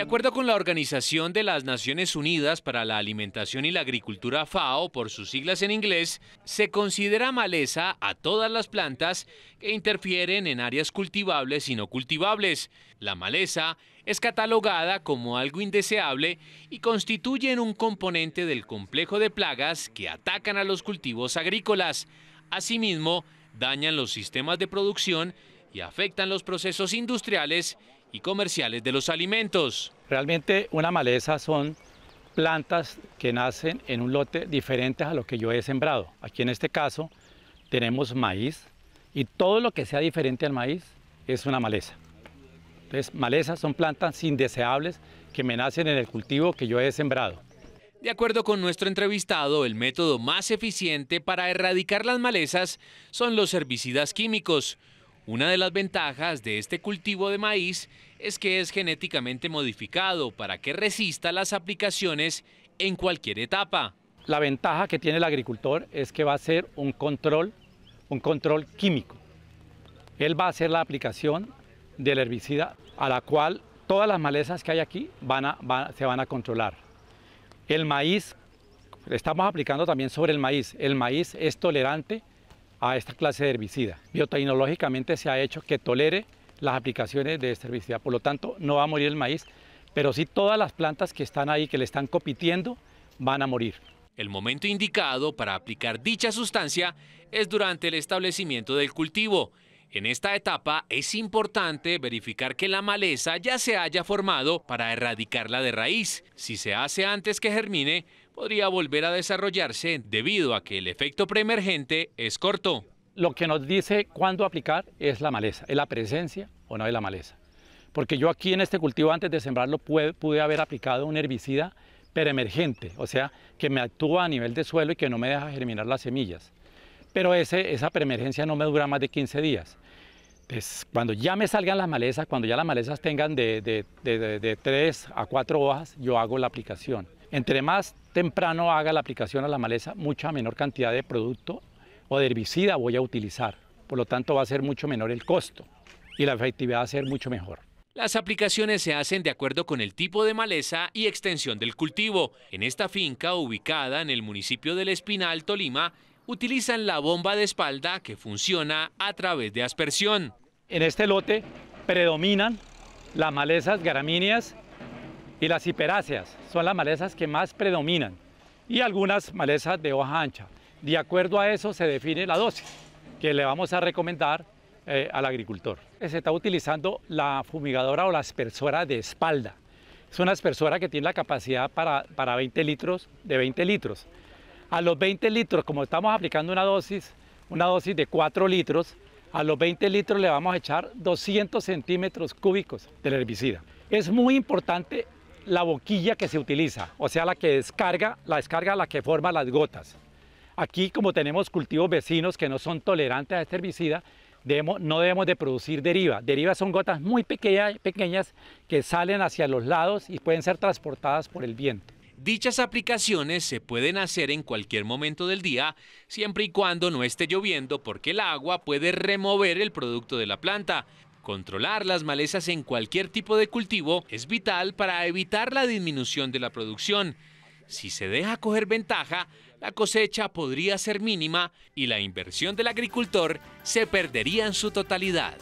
De acuerdo con la Organización de las Naciones Unidas para la Alimentación y la Agricultura FAO, por sus siglas en inglés, se considera maleza a todas las plantas que interfieren en áreas cultivables y no cultivables. La maleza es catalogada como algo indeseable y constituye un componente del complejo de plagas que atacan a los cultivos agrícolas. Asimismo, dañan los sistemas de producción y afectan los procesos industriales y comerciales de los alimentos. Realmente una maleza son plantas que nacen en un lote diferente a lo que yo he sembrado. Aquí en este caso tenemos maíz y todo lo que sea diferente al maíz es una maleza. Entonces, malezas son plantas indeseables que me nacen en el cultivo que yo he sembrado. De acuerdo con nuestro entrevistado, el método más eficiente para erradicar las malezas son los herbicidas químicos, una de las ventajas de este cultivo de maíz es que es genéticamente modificado para que resista las aplicaciones en cualquier etapa. La ventaja que tiene el agricultor es que va a ser un control, un control químico. Él va a hacer la aplicación del herbicida a la cual todas las malezas que hay aquí se van a controlar. El maíz, estamos aplicando también sobre el maíz, el maíz es tolerante a esta clase de herbicida. Biotecnológicamente se ha hecho que tolere las aplicaciones de esta herbicida, por lo tanto no va a morir el maíz, pero sí todas las plantas que están ahí, que le están compitiendo, van a morir. El momento indicado para aplicar dicha sustancia es durante el establecimiento del cultivo. En esta etapa es importante verificar que la maleza ya se haya formado para erradicarla de raíz. Si se hace antes que germine, podría volver a desarrollarse debido a que el efecto preemergente es corto. Lo que nos dice cuándo aplicar es la maleza, es la presencia o no de la maleza. Porque yo aquí en este cultivo antes de sembrarlo pude, haber aplicado un herbicida preemergente, o sea, que me actúa a nivel de suelo y que no me deja germinar las semillas. Pero ese, esa preemergencia no me dura más de 15 días. Pues, cuando ya me salgan las malezas, cuando ya las malezas tengan de, de, 3 a 4 hojas, yo hago la aplicación. Entre más temprano haga la aplicación a la maleza, mucha menor cantidad de producto o de herbicida voy a utilizar. Por lo tanto, va a ser mucho menor el costo y la efectividad va a ser mucho mejor. Las aplicaciones se hacen de acuerdo con el tipo de maleza y extensión del cultivo. En esta finca, ubicada en el municipio del Espinal, Tolima, utilizan la bomba de espalda que funciona a través de aspersión. En este lote predominan las malezas gramíneas y las hiperáceas son las malezas que más predominan y algunas malezas de hoja ancha. De acuerdo a eso se define la dosis que le vamos a recomendar eh, al agricultor. Se está utilizando la fumigadora o la aspersora de espalda. Es una aspersora que tiene la capacidad para, 20 litros de 20 litros. A los 20 litros, como estamos aplicando una dosis, una dosis de 4 litros, a los 20 litros le vamos a echar 200 centímetros cúbicos del herbicida. Es muy importante la boquilla que se utiliza, o sea, la que descarga, la descarga la que forma las gotas. Aquí, como tenemos cultivos vecinos que no son tolerantes a este herbicida, no debemos de producir deriva. Derivas son gotas muy pequeñas que salen hacia los lados y pueden ser transportadas por el viento. Dichas aplicaciones se pueden hacer en cualquier momento del día, siempre y cuando no esté lloviendo, porque el agua puede remover el producto de la planta. Controlar las malezas en cualquier tipo de cultivo es vital para evitar la disminución de la producción. Si se deja coger ventaja, la cosecha podría ser mínima y la inversión del agricultor se perdería en su totalidad.